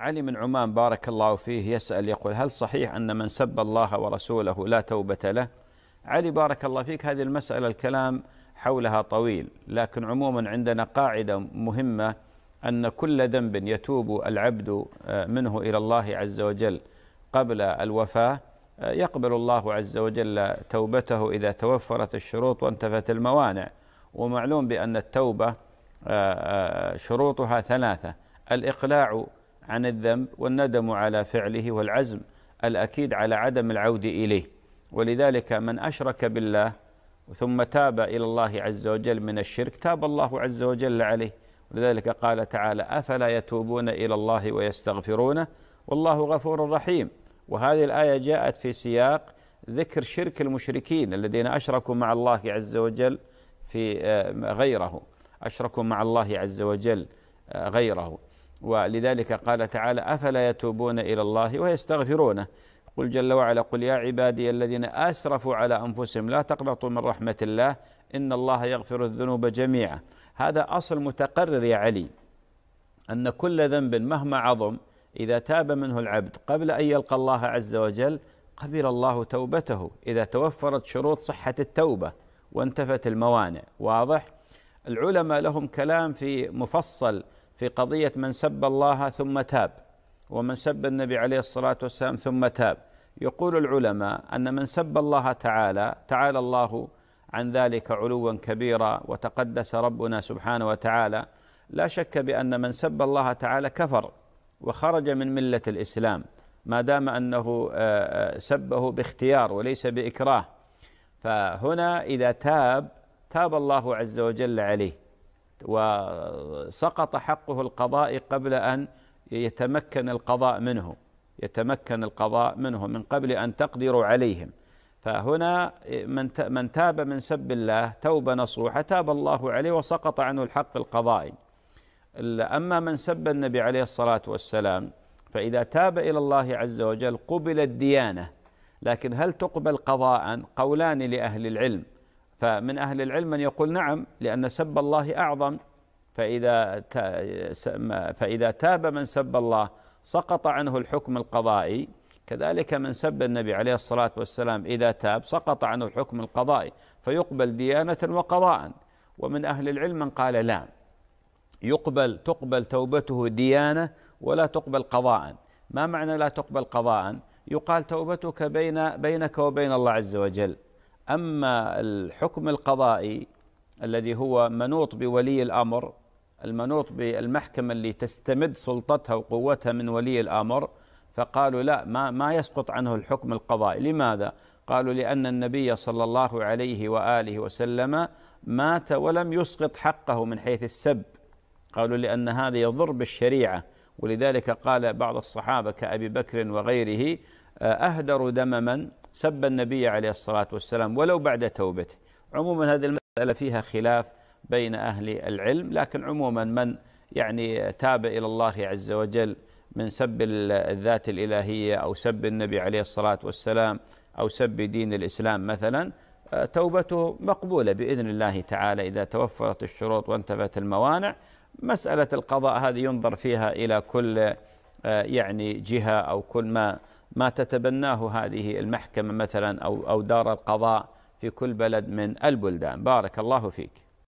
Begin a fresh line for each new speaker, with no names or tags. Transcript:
علي من عمان بارك الله فيه يسأل يقول هل صحيح أن من سب الله ورسوله لا توبة له علي بارك الله فيك هذه المسألة الكلام حولها طويل لكن عموما عندنا قاعدة مهمة أن كل ذنب يتوب العبد آه، منه إلى الله عز وجل قبل الوفاة آه، يقبل الله عز وجل توبته إذا توفرت الشروط وانتفت الموانع ومعلوم بأن التوبة آه، شروطها ثلاثة الإقلاع عن الذنب والندم على فعله والعزم الاكيد على عدم العود اليه ولذلك من اشرك بالله ثم تاب الى الله عز وجل من الشرك تاب الله عز وجل عليه ولذلك قال تعالى افلا يتوبون الى الله ويستغفرونه والله غفور رحيم وهذه الايه جاءت في سياق ذكر شرك المشركين الذين اشركوا مع الله عز وجل في آه، غيره اشركوا مع الله عز وجل آه، غيره ولذلك قال تعالى افلا يتوبون الى الله ويستغفرونه قل جل وعلا قل يا عبادي الذين اسرفوا على انفسهم لا تقنطوا من رحمه الله ان الله يغفر الذنوب جميعا هذا اصل متقرر يا علي ان كل ذنب مهما عظم اذا تاب منه العبد قبل ان يلقى الله عز وجل قبل الله توبته اذا توفرت شروط صحه التوبه وانتفت الموانع واضح العلماء لهم كلام في مفصل في قضيه من سب الله ثم تاب ومن سب النبي عليه الصلاه والسلام ثم تاب يقول العلماء ان من سب الله تعالى تعالى الله عن ذلك علوا كبيرا وتقدس ربنا سبحانه وتعالى لا شك بان من سب الله تعالى كفر وخرج من مله الاسلام ما دام انه آه، آه، سبه باختيار وليس باكراه فهنا اذا تاب تاب الله عز وجل عليه وسقط حقه القضاء قبل ان يتمكن القضاء منه يتمكن القضاء منه من قبل ان تقدروا عليهم فهنا من من تاب من سب الله توبه نصوحه تاب الله عليه وسقط عنه الحق القضائي اما من سب النبي عليه الصلاه والسلام فاذا تاب الى الله عز وجل قبلت ديانه لكن هل تقبل قضاء قولان لاهل العلم فمن أهل العلم من يقول نعم لأن سب الله أعظم فإذا فإذا تاب من سب الله سقط عنه الحكم القضائي كذلك من سب النبي عليه الصلاة والسلام إذا تاب سقط عنه الحكم القضائي فيقبل ديانة وقضاء ومن أهل العلم من قال لا يقبل تقبل توبته ديانة ولا تقبل قضاء ما معنى لا تقبل قضاء يقال توبتك بين بينك وبين الله عز وجل أما الحكم القضائي الذي هو منوط بولي الأمر المنوط بالمحكمة اللي تستمد سلطتها وقوتها من ولي الأمر فقالوا لا ما, ما يسقط عنه الحكم القضائي لماذا؟ قالوا لأن النبي صلى الله عليه وآله وسلم مات ولم يسقط حقه من حيث السب قالوا لأن هذا يضر بالشريعة ولذلك قال بعض الصحابة كأبي بكر وغيره أهدروا دم من سب النبي عليه الصلاة والسلام ولو بعد توبته عموما هذه المسألة فيها خلاف بين أهل العلم لكن عموما من يعني تاب إلى الله عز وجل من سب الذات الإلهية أو سب النبي عليه الصلاة والسلام أو سب دين الإسلام مثلا توبته مقبولة بإذن الله تعالى إذا توفرت الشروط وانتفت الموانع مسألة القضاء هذه ينظر فيها إلى كل آه، يعني جهة أو كل ما ما تتبناه هذه المحكمة مثلا أو دار القضاء في كل بلد من البلدان بارك الله فيك